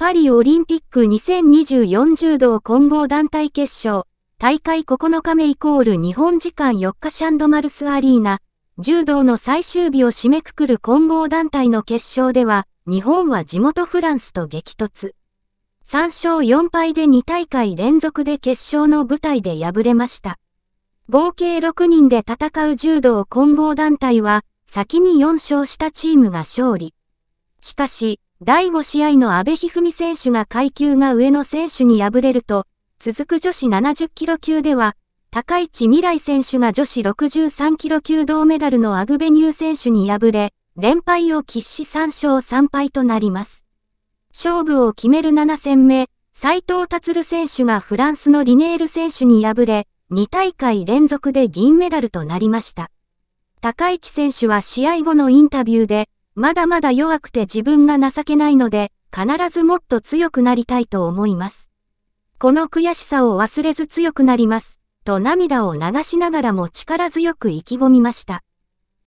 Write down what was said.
パリオリンピック2024柔道混合団体決勝、大会9日目イコール日本時間4日シャンドマルスアリーナ、柔道の最終日を締めくくる混合団体の決勝では、日本は地元フランスと激突。3勝4敗で2大会連続で決勝の舞台で敗れました。合計6人で戦う柔道混合団体は、先に4勝したチームが勝利。しかし、第5試合の阿部一二三選手が階級が上の選手に敗れると、続く女子70キロ級では、高市未来選手が女子63キロ級銅メダルのアグベニュー選手に敗れ、連敗を喫し3勝3敗となります。勝負を決める7戦目、斉藤達選手がフランスのリネール選手に敗れ、2大会連続で銀メダルとなりました。高市選手は試合後のインタビューで、まだまだ弱くて自分が情けないので、必ずもっと強くなりたいと思います。この悔しさを忘れず強くなります、と涙を流しながらも力強く意気込みました。